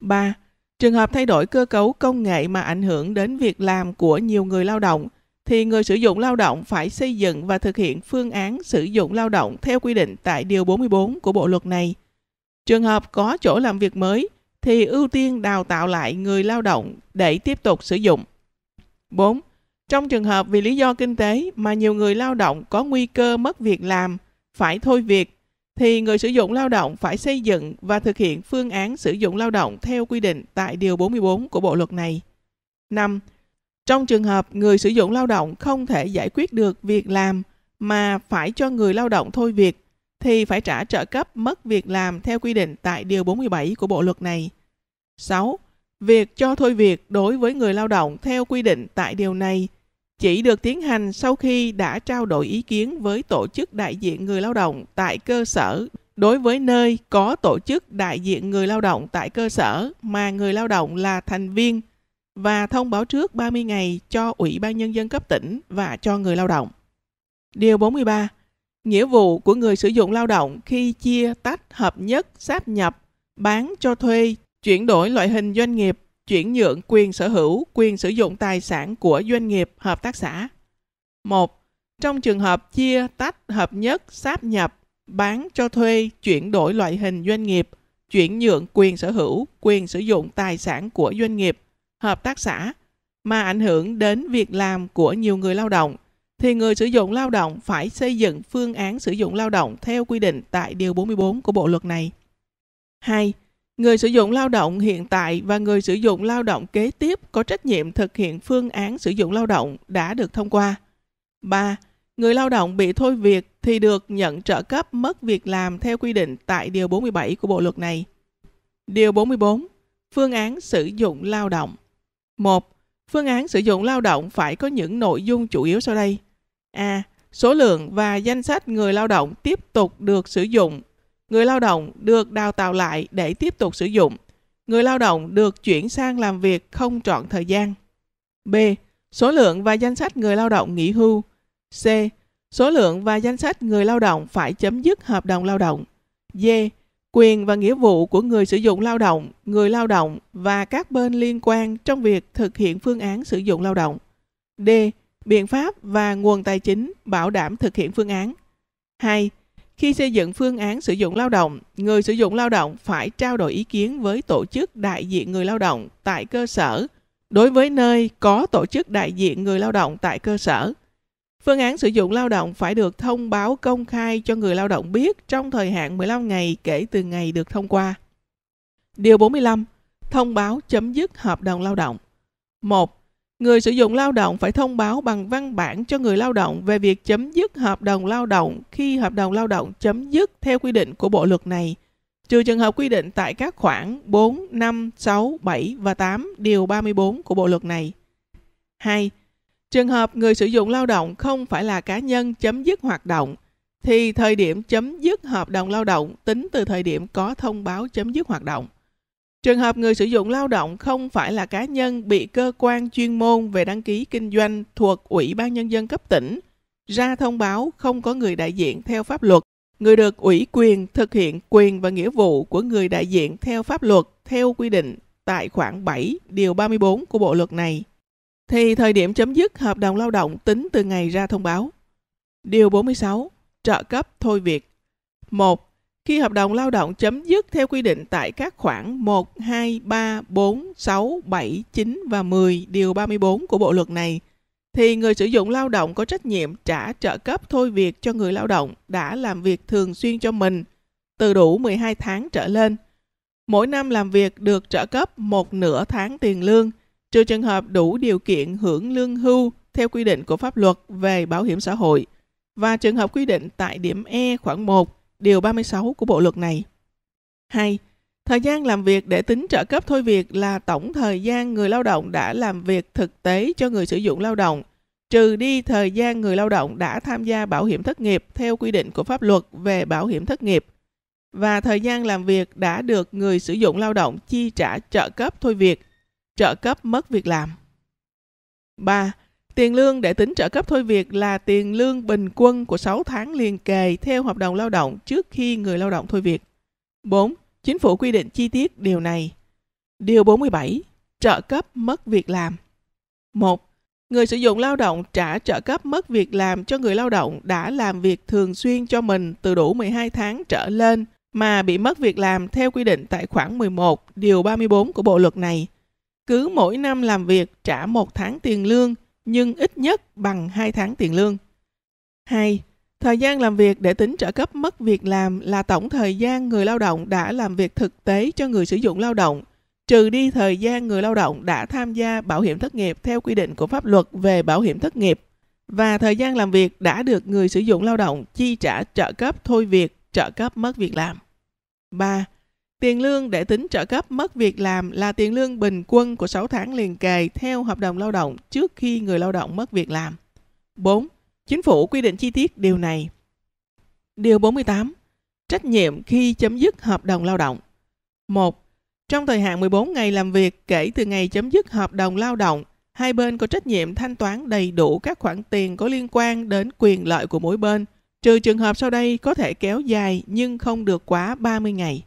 3. Trường hợp thay đổi cơ cấu công nghệ mà ảnh hưởng đến việc làm của nhiều người lao động thì người sử dụng lao động phải xây dựng và thực hiện phương án sử dụng lao động theo quy định tại điều 44 của bộ luật này. Trường hợp có chỗ làm việc mới thì ưu tiên đào tạo lại người lao động để tiếp tục sử dụng. 4. Trong trường hợp vì lý do kinh tế mà nhiều người lao động có nguy cơ mất việc làm, phải thôi việc, thì người sử dụng lao động phải xây dựng và thực hiện phương án sử dụng lao động theo quy định tại Điều 44 của Bộ Luật này. 5. Trong trường hợp người sử dụng lao động không thể giải quyết được việc làm mà phải cho người lao động thôi việc, thì phải trả trợ cấp mất việc làm theo quy định tại Điều 47 của Bộ Luật này. 6. Việc cho thôi việc đối với người lao động theo quy định tại điều này chỉ được tiến hành sau khi đã trao đổi ý kiến với tổ chức đại diện người lao động tại cơ sở đối với nơi có tổ chức đại diện người lao động tại cơ sở mà người lao động là thành viên và thông báo trước 30 ngày cho Ủy ban Nhân dân cấp tỉnh và cho người lao động. Điều 43. Nghĩa vụ của người sử dụng lao động khi chia tách hợp nhất, sáp nhập, bán cho thuê chuyển đổi loại hình doanh nghiệp, chuyển nhượng quyền sở hữu, quyền sử dụng tài sản của doanh nghiệp, hợp tác xã. 1. Trong trường hợp chia, tách, hợp nhất, sáp nhập, bán cho thuê, chuyển đổi loại hình doanh nghiệp, chuyển nhượng quyền sở hữu, quyền sử dụng tài sản của doanh nghiệp, hợp tác xã mà ảnh hưởng đến việc làm của nhiều người lao động thì người sử dụng lao động phải xây dựng phương án sử dụng lao động theo quy định tại điều 44 của bộ luật này. 2 người sử dụng lao động hiện tại và người sử dụng lao động kế tiếp có trách nhiệm thực hiện phương án sử dụng lao động đã được thông qua. 3. Người lao động bị thôi việc thì được nhận trợ cấp mất việc làm theo quy định tại Điều 47 của Bộ Luật này. Điều 44. Phương án sử dụng lao động 1. Phương án sử dụng lao động phải có những nội dung chủ yếu sau đây. A. Số lượng và danh sách người lao động tiếp tục được sử dụng người lao động được đào tạo lại để tiếp tục sử dụng người lao động được chuyển sang làm việc không trọn thời gian b số lượng và danh sách người lao động nghỉ hưu c số lượng và danh sách người lao động phải chấm dứt hợp đồng lao động d quyền và nghĩa vụ của người sử dụng lao động người lao động và các bên liên quan trong việc thực hiện phương án sử dụng lao động d biện pháp và nguồn tài chính bảo đảm thực hiện phương án 2. Khi xây dựng phương án sử dụng lao động, người sử dụng lao động phải trao đổi ý kiến với tổ chức đại diện người lao động tại cơ sở đối với nơi có tổ chức đại diện người lao động tại cơ sở. Phương án sử dụng lao động phải được thông báo công khai cho người lao động biết trong thời hạn 15 ngày kể từ ngày được thông qua. Điều 45. Thông báo chấm dứt hợp đồng lao động. 1 người sử dụng lao động phải thông báo bằng văn bản cho người lao động về việc chấm dứt hợp đồng lao động khi hợp đồng lao động chấm dứt theo quy định của bộ luật này, trừ trường hợp quy định tại các khoản 4, 5, 6, 7 và 8 điều 34 của bộ luật này. 2. Trường hợp người sử dụng lao động không phải là cá nhân chấm dứt hoạt động thì thời điểm chấm dứt hợp đồng lao động tính từ thời điểm có thông báo chấm dứt hoạt động. Trường hợp người sử dụng lao động không phải là cá nhân bị cơ quan chuyên môn về đăng ký kinh doanh thuộc Ủy ban Nhân dân cấp tỉnh ra thông báo không có người đại diện theo pháp luật, người được ủy quyền thực hiện quyền và nghĩa vụ của người đại diện theo pháp luật theo quy định tại khoản 7 điều 34 của bộ luật này, thì thời điểm chấm dứt hợp đồng lao động tính từ ngày ra thông báo. Điều 46. Trợ cấp thôi việc 1 khi hợp đồng lao động chấm dứt theo quy định tại các khoản 1, 2, 3, 4, 6, 7, 9 và 10 điều 34 của bộ luật này, thì người sử dụng lao động có trách nhiệm trả trợ cấp thôi việc cho người lao động đã làm việc thường xuyên cho mình từ đủ 12 tháng trở lên. Mỗi năm làm việc được trợ cấp một nửa tháng tiền lương, trừ trường hợp đủ điều kiện hưởng lương hưu theo quy định của pháp luật về bảo hiểm xã hội và trường hợp quy định tại điểm E khoảng 1 điều 36 của bộ luật này. 2. Thời gian làm việc để tính trợ cấp thôi việc là tổng thời gian người lao động đã làm việc thực tế cho người sử dụng lao động, trừ đi thời gian người lao động đã tham gia bảo hiểm thất nghiệp theo quy định của pháp luật về bảo hiểm thất nghiệp và thời gian làm việc đã được người sử dụng lao động chi trả trợ cấp thôi việc, trợ cấp mất việc làm. 3. Tiền lương để tính trợ cấp thôi việc là tiền lương bình quân của 6 tháng liền kề theo hợp đồng lao động trước khi người lao động thôi việc. 4. Chính phủ quy định chi tiết điều này. Điều 47. Trợ cấp mất việc làm. 1. Người sử dụng lao động trả trợ cấp mất việc làm cho người lao động đã làm việc thường xuyên cho mình từ đủ 12 tháng trở lên mà bị mất việc làm theo quy định tại khoản 11 điều 34 của bộ luật này. Cứ mỗi năm làm việc trả một tháng tiền lương – nhưng ít nhất bằng 2 tháng tiền lương. 2. Thời gian làm việc để tính trợ cấp mất việc làm là tổng thời gian người lao động đã làm việc thực tế cho người sử dụng lao động, trừ đi thời gian người lao động đã tham gia bảo hiểm thất nghiệp theo quy định của pháp luật về bảo hiểm thất nghiệp và thời gian làm việc đã được người sử dụng lao động chi trả trợ cấp thôi việc, trợ cấp mất việc làm. 3. Tiền lương để tính trợ cấp mất việc làm là tiền lương bình quân của 6 tháng liền kề theo hợp đồng lao động trước khi người lao động mất việc làm. 4. Chính phủ quy định chi tiết điều này. Điều 48. Trách nhiệm khi chấm dứt hợp đồng lao động. 1. Trong thời hạn 14 ngày làm việc kể từ ngày chấm dứt hợp đồng lao động, hai bên có trách nhiệm thanh toán đầy đủ các khoản tiền có liên quan đến quyền lợi của mỗi bên, trừ trường hợp sau đây có thể kéo dài nhưng không được quá 30 ngày.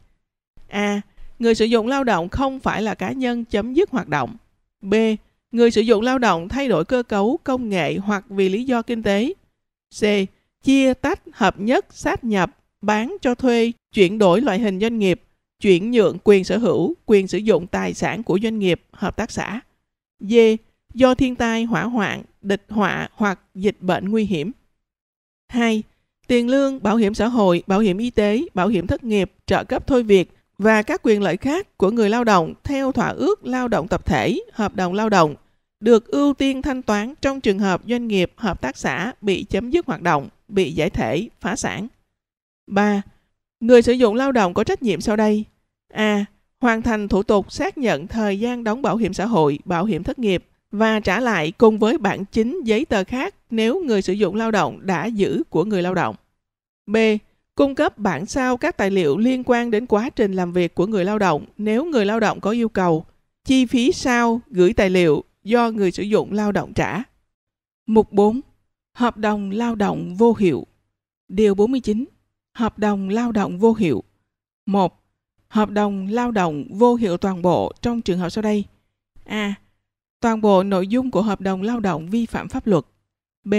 A. Người sử dụng lao động không phải là cá nhân chấm dứt hoạt động. B. Người sử dụng lao động thay đổi cơ cấu, công nghệ hoặc vì lý do kinh tế. C. Chia tách, hợp nhất, sát nhập, bán cho thuê, chuyển đổi loại hình doanh nghiệp, chuyển nhượng quyền sở hữu, quyền sử dụng tài sản của doanh nghiệp, hợp tác xã. D. Do thiên tai, hỏa hoạn, địch họa hoặc dịch bệnh nguy hiểm. 2. Tiền lương, bảo hiểm xã hội, bảo hiểm y tế, bảo hiểm thất nghiệp, trợ cấp thôi việc – và các quyền lợi khác của người lao động theo thỏa ước lao động tập thể, hợp đồng lao động được ưu tiên thanh toán trong trường hợp doanh nghiệp hợp tác xã bị chấm dứt hoạt động, bị giải thể, phá sản. 3. Người sử dụng lao động có trách nhiệm sau đây: A. Hoàn thành thủ tục xác nhận thời gian đóng bảo hiểm xã hội, bảo hiểm thất nghiệp và trả lại cùng với bản chính giấy tờ khác nếu người sử dụng lao động đã giữ của người lao động. B cung cấp bản sao các tài liệu liên quan đến quá trình làm việc của người lao động nếu người lao động có yêu cầu, chi phí sao gửi tài liệu do người sử dụng lao động trả. Mục 4. Hợp đồng lao động vô hiệu. Điều 49. Hợp đồng lao động vô hiệu. 1. Hợp đồng lao động vô hiệu toàn bộ trong trường hợp sau đây. A. Toàn bộ nội dung của hợp đồng lao động vi phạm pháp luật. B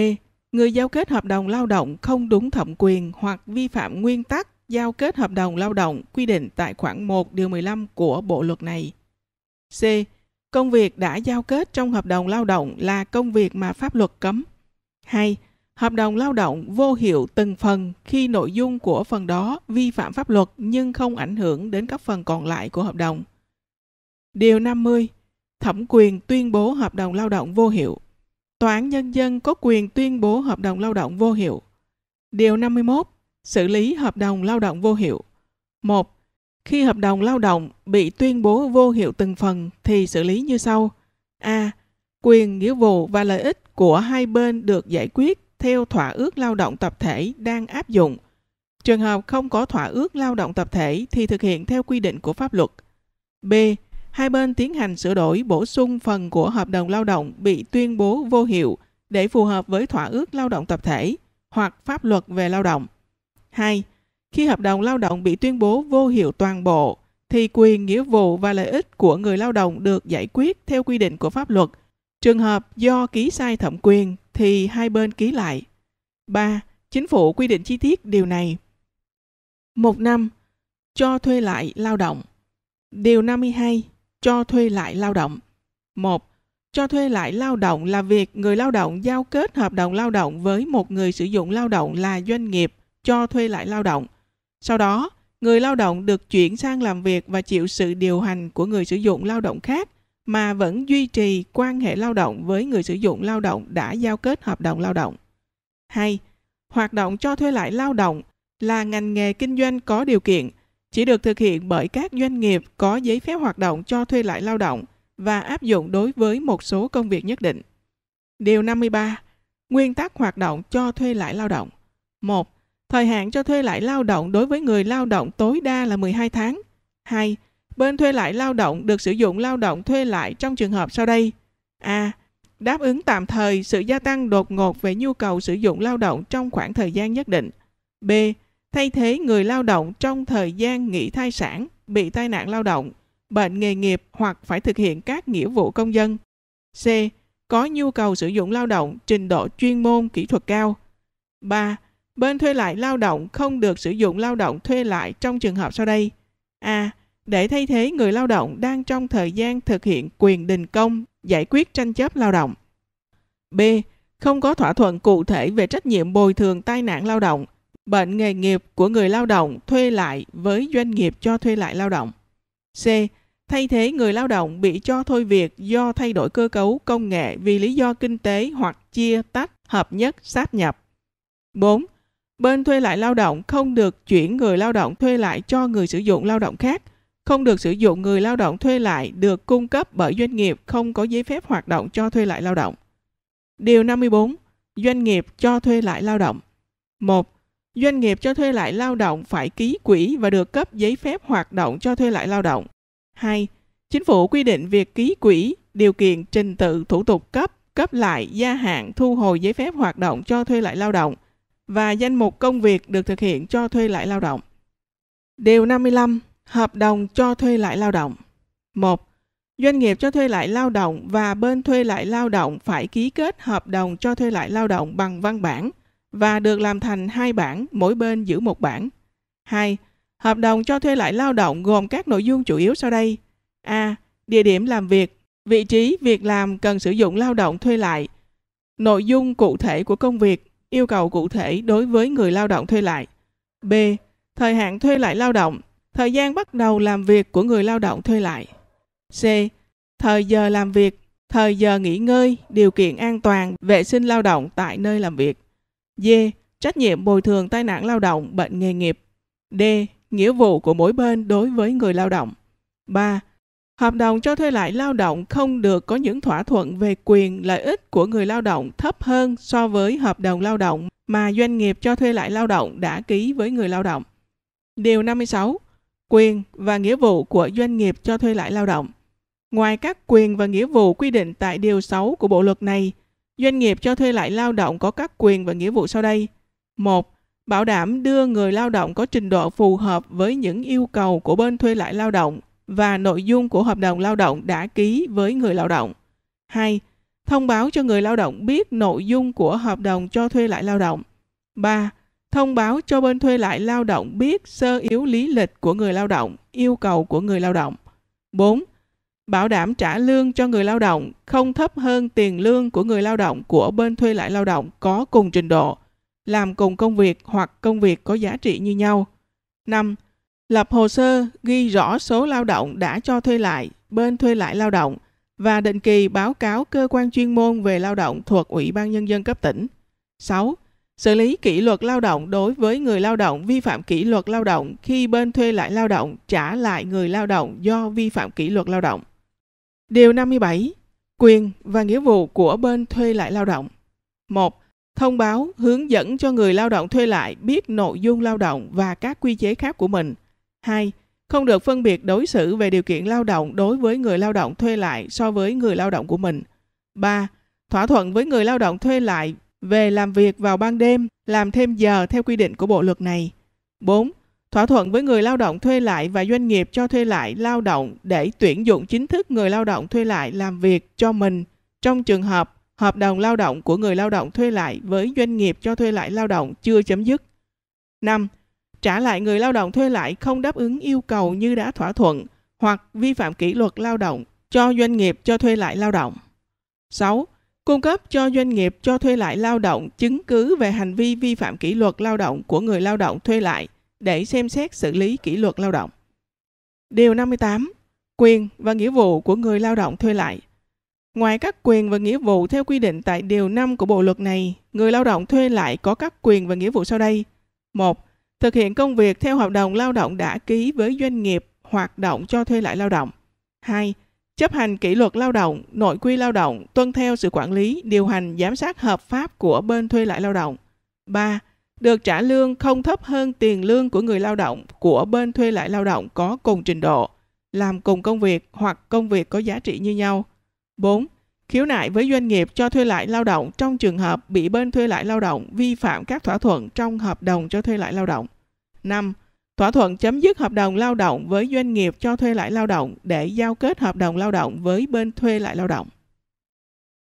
người giao kết hợp đồng lao động không đúng thẩm quyền hoặc vi phạm nguyên tắc giao kết hợp đồng lao động quy định tại khoản 1 điều 15 của bộ luật này. C. Công việc đã giao kết trong hợp đồng lao động là công việc mà pháp luật cấm. 2. Hợp đồng lao động vô hiệu từng phần khi nội dung của phần đó vi phạm pháp luật nhưng không ảnh hưởng đến các phần còn lại của hợp đồng. Điều 50. Thẩm quyền tuyên bố hợp đồng lao động vô hiệu. Tòa án Nhân dân có quyền tuyên bố hợp đồng lao động vô hiệu. Điều 51. Xử lý hợp đồng lao động vô hiệu. 1. Khi hợp đồng lao động bị tuyên bố vô hiệu từng phần thì xử lý như sau. A. Quyền, nghĩa vụ và lợi ích của hai bên được giải quyết theo thỏa ước lao động tập thể đang áp dụng. Trường hợp không có thỏa ước lao động tập thể thì thực hiện theo quy định của pháp luật. B hai bên tiến hành sửa đổi bổ sung phần của hợp đồng lao động bị tuyên bố vô hiệu để phù hợp với thỏa ước lao động tập thể hoặc pháp luật về lao động. 2. Khi hợp đồng lao động bị tuyên bố vô hiệu toàn bộ thì quyền, nghĩa vụ và lợi ích của người lao động được giải quyết theo quy định của pháp luật. Trường hợp do ký sai thẩm quyền thì hai bên ký lại. 3. Chính phủ quy định chi tiết điều này. 1 năm cho thuê lại lao động. Điều 52 cho thuê lại lao động. 1. Cho thuê lại lao động là việc người lao động giao kết hợp đồng lao động với một người sử dụng lao động là doanh nghiệp cho thuê lại lao động. Sau đó, người lao động được chuyển sang làm việc và chịu sự điều hành của người sử dụng lao động khác mà vẫn duy trì quan hệ lao động với người sử dụng lao động đã giao kết hợp đồng lao động. 2. Hoạt động cho thuê lại lao động là ngành nghề kinh doanh có điều kiện – chỉ được thực hiện bởi các doanh nghiệp có giấy phép hoạt động cho thuê lại lao động và áp dụng đối với một số công việc nhất định. Điều 53. Nguyên tắc hoạt động cho thuê lại lao động. 1. Thời hạn cho thuê lại lao động đối với người lao động tối đa là 12 tháng. 2. Bên thuê lại lao động được sử dụng lao động thuê lại trong trường hợp sau đây. A. Đáp ứng tạm thời sự gia tăng đột ngột về nhu cầu sử dụng lao động trong khoảng thời gian nhất định. B thay thế người lao động trong thời gian nghỉ thai sản, bị tai nạn lao động, bệnh nghề nghiệp hoặc phải thực hiện các nghĩa vụ công dân. C. Có nhu cầu sử dụng lao động trình độ chuyên môn kỹ thuật cao. 3. Bên thuê lại lao động không được sử dụng lao động thuê lại trong trường hợp sau đây. A. Để thay thế người lao động đang trong thời gian thực hiện quyền đình công giải quyết tranh chấp lao động. B. Không có thỏa thuận cụ thể về trách nhiệm bồi thường tai nạn lao động Bệnh nghề nghiệp của người lao động thuê lại với doanh nghiệp cho thuê lại lao động. C. Thay thế người lao động bị cho thôi việc do thay đổi cơ cấu công nghệ vì lý do kinh tế hoặc chia tách, hợp nhất, sáp nhập. 4. Bên thuê lại lao động không được chuyển người lao động thuê lại cho người sử dụng lao động khác, không được sử dụng người lao động thuê lại được cung cấp bởi doanh nghiệp không có giấy phép hoạt động cho thuê lại lao động. Điều 54. Doanh nghiệp cho thuê lại lao động. 1. Doanh nghiệp cho thuê lại lao động phải ký quỹ và được cấp giấy phép hoạt động cho thuê lại lao động. 2. Chính phủ quy định việc ký quỹ, điều kiện, trình tự, thủ tục cấp, cấp lại, gia hạn, thu hồi giấy phép hoạt động cho thuê lại lao động và danh mục công việc được thực hiện cho thuê lại lao động. Điều 55. Hợp đồng cho thuê lại lao động. 1. Doanh nghiệp cho thuê lại lao động và bên thuê lại lao động phải ký kết hợp đồng cho thuê lại lao động bằng văn bản – và được làm thành hai bản, mỗi bên giữ một bản. 2. Hợp đồng cho thuê lại lao động gồm các nội dung chủ yếu sau đây. A. Địa điểm làm việc, vị trí việc làm cần sử dụng lao động thuê lại. Nội dung cụ thể của công việc, yêu cầu cụ thể đối với người lao động thuê lại. B. Thời hạn thuê lại lao động, thời gian bắt đầu làm việc của người lao động thuê lại. C. Thời giờ làm việc, thời giờ nghỉ ngơi, điều kiện an toàn, vệ sinh lao động tại nơi làm việc. D. Trách nhiệm bồi thường tai nạn lao động, bệnh nghề nghiệp. D. Nghĩa vụ của mỗi bên đối với người lao động. 3. Hợp đồng cho thuê lại lao động không được có những thỏa thuận về quyền lợi ích của người lao động thấp hơn so với hợp đồng lao động mà doanh nghiệp cho thuê lại lao động đã ký với người lao động. Điều 56. Quyền và nghĩa vụ của doanh nghiệp cho thuê lại lao động. Ngoài các quyền và nghĩa vụ quy định tại Điều 6 của Bộ Luật này, Doanh nghiệp cho thuê lại lao động có các quyền và nghĩa vụ sau đây. 1. Bảo đảm đưa người lao động có trình độ phù hợp với những yêu cầu của bên thuê lại lao động và nội dung của hợp đồng lao động đã ký với người lao động. 2. Thông báo cho người lao động biết nội dung của hợp đồng cho thuê lại lao động. 3. Thông báo cho bên thuê lại lao động biết sơ yếu lý lịch của người lao động, yêu cầu của người lao động. 4 bảo đảm trả lương cho người lao động không thấp hơn tiền lương của người lao động của bên thuê lại lao động có cùng trình độ, làm cùng công việc hoặc công việc có giá trị như nhau. 5. Lập hồ sơ ghi rõ số lao động đã cho thuê lại, bên thuê lại lao động và định kỳ báo cáo cơ quan chuyên môn về lao động thuộc Ủy ban Nhân dân cấp tỉnh. 6. Xử lý kỷ luật lao động đối với người lao động vi phạm kỷ luật lao động khi bên thuê lại lao động trả lại người lao động do vi phạm kỷ luật lao động. Điều 57. Quyền và nghĩa vụ của bên thuê lại lao động. 1. Thông báo hướng dẫn cho người lao động thuê lại biết nội dung lao động và các quy chế khác của mình. 2. Không được phân biệt đối xử về điều kiện lao động đối với người lao động thuê lại so với người lao động của mình. 3. Thỏa thuận với người lao động thuê lại về làm việc vào ban đêm, làm thêm giờ theo quy định của bộ luật này. 4 thỏa thuận với người lao động thuê lại và doanh nghiệp cho thuê lại lao động để tuyển dụng chính thức người lao động thuê lại làm việc cho mình trong trường hợp hợp đồng lao động của người lao động thuê lại với doanh nghiệp cho thuê lại lao động chưa chấm dứt. 5. Trả lại người lao động thuê lại không đáp ứng yêu cầu như đã thỏa thuận hoặc vi phạm kỷ luật lao động cho doanh nghiệp cho thuê lại lao động. 6. Cung cấp cho doanh nghiệp cho thuê lại lao động chứng cứ về hành vi vi phạm kỷ luật lao động của người lao động thuê lại – để xem xét xử lý kỷ luật lao động. Điều 58. Quyền và nghĩa vụ của người lao động thuê lại Ngoài các quyền và nghĩa vụ theo quy định tại Điều 5 của Bộ Luật này, người lao động thuê lại có các quyền và nghĩa vụ sau đây. 1. Thực hiện công việc theo hợp đồng lao động đã ký với doanh nghiệp hoạt động cho thuê lại lao động. 2. Chấp hành kỷ luật lao động, nội quy lao động, tuân theo sự quản lý, điều hành, giám sát hợp pháp của bên thuê lại lao động. 3 được trả lương không thấp hơn tiền lương của người lao động của bên thuê lại lao động có cùng trình độ, làm cùng công việc hoặc công việc có giá trị như nhau. 4. Khiếu nại với doanh nghiệp cho thuê lại lao động trong trường hợp bị bên thuê lại lao động vi phạm các thỏa thuận trong hợp đồng cho thuê lại lao động. 5. Thỏa thuận chấm dứt hợp đồng lao động với doanh nghiệp cho thuê lại lao động để giao kết hợp đồng lao động với bên thuê lại lao động.